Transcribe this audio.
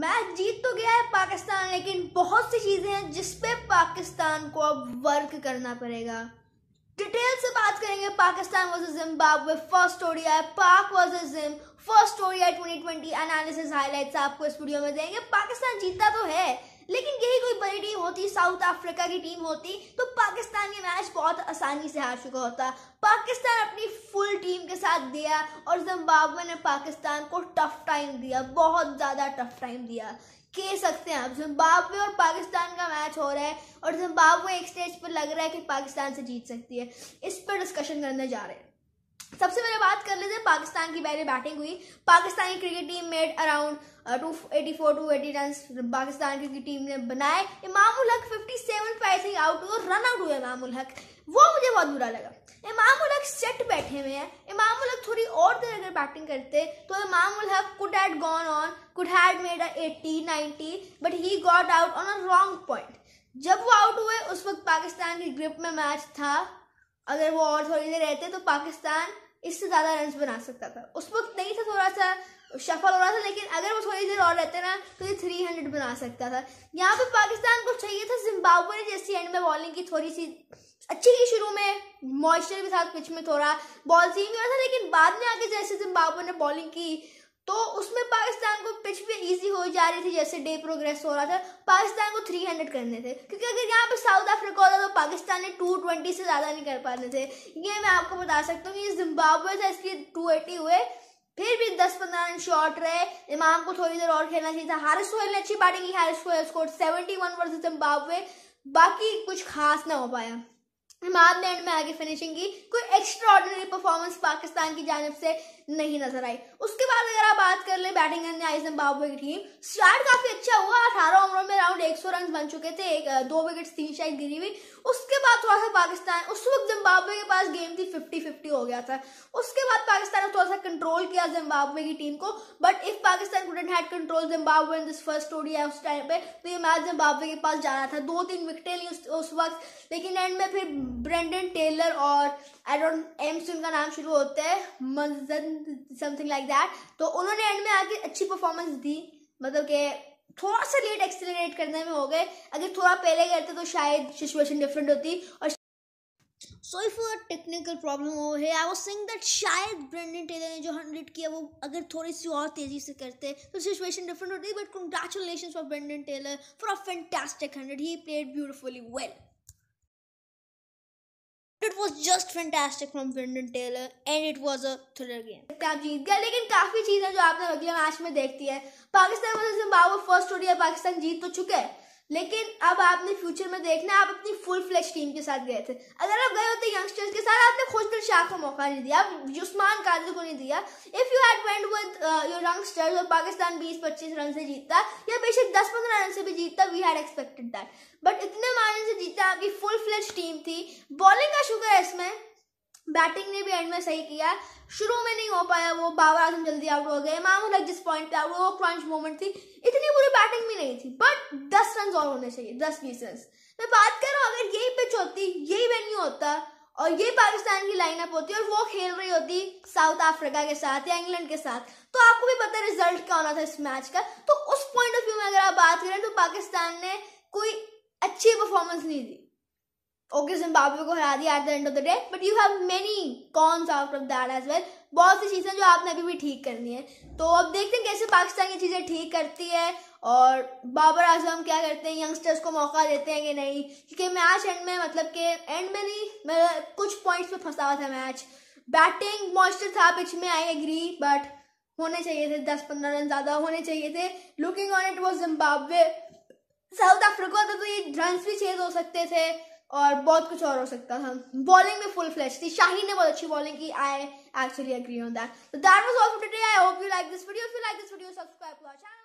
match जीत तो गया है पाकिस्तान लेकिन बहुत सी चीज़ें हैं जिस पे पाकिस्तान को अब वर्क करना पड़ेगा डिटेल से बात करेंगे Pakistan versus Zimbabwe first ODI Pak versus Zim first twenty twenty analysis highlights आपको इस वीडियो में देंगे पाकिस्तान जीता तो है लेकिन यही कोई बड़ी टीम होती साउथ अफ्रीका की टीम होती तो पाकिस्तान ये मैच बहुत आसानी से हार चुका होता पाकिस्तान अपनी फुल टीम के साथ दिया और जिम्बाब्वे ने पाकिस्तान को टफ टाइम दिया बहुत ज़्यादा टफ टाइम दिया कह सकते हैं आप जिम्बाब्वे और पाकिस्तान का मैच हो रहा है और जिम्बाब्वे एक स्टेज पर लग रहा है कि पाकिस्तान से जीत सकती है इस पर डिस्कशन करने जा रहे हैं सबसे पहले बात कर लेते हैं पाकिस्तान की पहले बैटिंग हुई Pakistani cricket team made around two eighty four two eighty run Pakistan cricket team ने बनाए इमामुल हक फिफ्टी सेवन पैसे आउट हुए रन आउट हुए इमामुल हक वो मुझे बहुत बुरा लगा इमामुल हक सेट बैठे हुए हैं इमामुल हक थोड़ी और देर अगर बैटिंग करते तो Imamul Haq could had gone on could had made eighty ninety but he got out on a wrong point जब वो आउट हुए उस वक्त पाकिस्तान की ग्रिप में मैच था अगर वो और थोड़ी देर रहते तो पाकिस्तान इससे ज़्यादा रन बना सकता था उस वक्त नहीं था थोड़ा सा सफल हो रहा था लेकिन अगर वो थोड़ी देर और रहते ना तो ये थ्री हंड्रेड बना सकता था यहाँ पर पाकिस्तान को चाहिए था जिम्बाब्वे ने जैसी एंड में बॉलिंग की थोड़ी सी अच्छी की शुरू में मॉइस्चर के साथ पिच में थोड़ा बॉल सीम हो रहा था लेकिन बाद में आके जैसे जिम्बाब्वे ने बॉलिंग की तो उसमें पाकिस्तान को पिच पे इजी हो जा रही थी जैसे डे प्रोग्रेस हो रहा था पाकिस्तान को 300 करने थे क्योंकि अगर यहाँ पे साउथ अफ्रीका होता तो पाकिस्तान ने 220 से ज़्यादा नहीं कर पाते थे ये मैं आपको बता सकता हूँ ये जिम्बाब्वे था इसलिए 280 हुए फिर भी दस पंद्रह रन शॉर्ट रहे इमाम को थोड़ी देर और खेलना चाहिए था हारिस सोहेल ने अच्छी बैटिंग की Haris Sohail score seventy one versus Zimbabwe बाकी कुछ खास ना हो पाया इमाम ने एंड में आगे फिनिशिंग की कोई एक्स्ट्रा ऑर्डिनरी परफॉर्मेंस पाकिस्तान की जानब से नहीं नजर आई उसके बाद अगर आप बात कर लें बैटिंग करने आई जिम्बाब्वे की टीम स्टार्ट काफी अच्छा हुआ अठारह ओवरों में राउंड एक सौ रन बन चुके थे एक दो विकेट तीन शायद गिरी हुई उसके बाद थोड़ा सा पाकिस्तान उस वक्त जिम्बाब्वे के पास गेम थी फिफ्टी फिफ्टी हो गया था उसके बाद पाकिस्तान ने थोड़ा सा कंट्रोल किया जिम्बाब्वे की टीम को but if Pakistan had control Zimbabwe in this first ODI उस टाइम पे तो ये मैच जिम्बाब्वे के पास जाना था दो तीन विकटें ली उस, वक्त लेकिन एंड में फिर ब्रेंडन टेलर और एडोन एम्स उनका नाम शुरू होता है मजद समथिंग लाइक दैट तो उन्होंने एंड में आके अच्छी परफॉर्मेंस दी मतलब के थोड़ा सा लेट एक्सेलरेट करने में हो गए अगर थोड़ा पहले करते तो शायद सिचुएशन डिफरेंट होती और so if a technical problem हो है आई वाज सेइंग दैट शायद ब्रेंडन टेलर ने जो हंड्रेड किया वो अगर थोड़ी सी और तेजी से करते तो सिचुएशन डिफरेंट होती but congratulation for Brendan Taylor for a fantastic hundred he played beautifully well it was just fantastic from Brendan Taylor and it was a thriller game आप जीत गए लेकिन काफी चीजें जो आपने अगले मैच में देखती है पाकिस्तान वर्सेस जिम्बाब्वे फर्स्ट है पाकिस्तान जीत तो चुके हैं लेकिन अब आपने फ्यूचर में देखना आप अपनी फुल फ्लैश टीम के साथ गए थे अगर आप गए होते यंगस्टर्स के साथ आपने खुश दिल शाह को मौका नहीं दिया युष्मान कादिर को नहीं दिया if you had went with your youngsters और पाकिस्तान 20-25 रन से जीतता या बेशक 10-15 रन से भी जीतता we had expected that but इतने मारने से जीता आपकी फुल फ्लैश टीम थी बॉलिंग का शुक्र है इसमें बैटिंग ने भी एंड में सही किया शुरू में नहीं हो पाया वो बाबर आजम जल्दी आउट हो गए मामूल जिस पॉइंट पे आउट हुआ वो क्रंच मोमेंट थी इतनी बुरी बैटिंग भी नहीं थी बट रन और होने चाहिए दस बीस रन मैं बात कर रहा हूँ अगर यही पिच होती यही वेन्यू होता और ये पाकिस्तान की लाइनअप होती और वो खेल रही होती साउथ अफ्रीका के साथ या इंग्लैंड के साथ तो आपको भी पता रिजल्ट क्या होना था इस मैच का तो उस पॉइंट ऑफ व्यू में अगर आप बात करें तो पाकिस्तान ने कोई अच्छी परफॉर्मेंस नहीं दी ओके जिम्बाब्वे को हरा दिया at the end of the day but you have many cons out of that as well बहुत सी चीज़ें जो आपने अभी भी ठीक करनी है तो अब देखते हैं कैसे पाकिस्तान ये चीज़ें ठीक करती है और बाबर आजम क्या करते हैं यंगस्टर्स को मौका देते हैं कि नहीं क्योंकि मैच एंड में मतलब कि एंड में नहीं मैं मतलब कुछ पॉइंट्स पे फंसा हुआ था मैच बैटिंग मॉइस्चर था पिच में आई एग्री बट होने चाहिए थे दस पंद्रह रन ज़्यादा होने चाहिए थे looking on it was Zimbabwe South Africa तो, तो ये रन भी चेज हो सकते थे और बहुत कुछ और हो सकता था बॉलिंग में फुल फ्लैश थी शाहीन ने बहुत अच्छी बॉलिंग की I actually agree on that that was all for today I hope you like this video if you like this video subscribe to our channel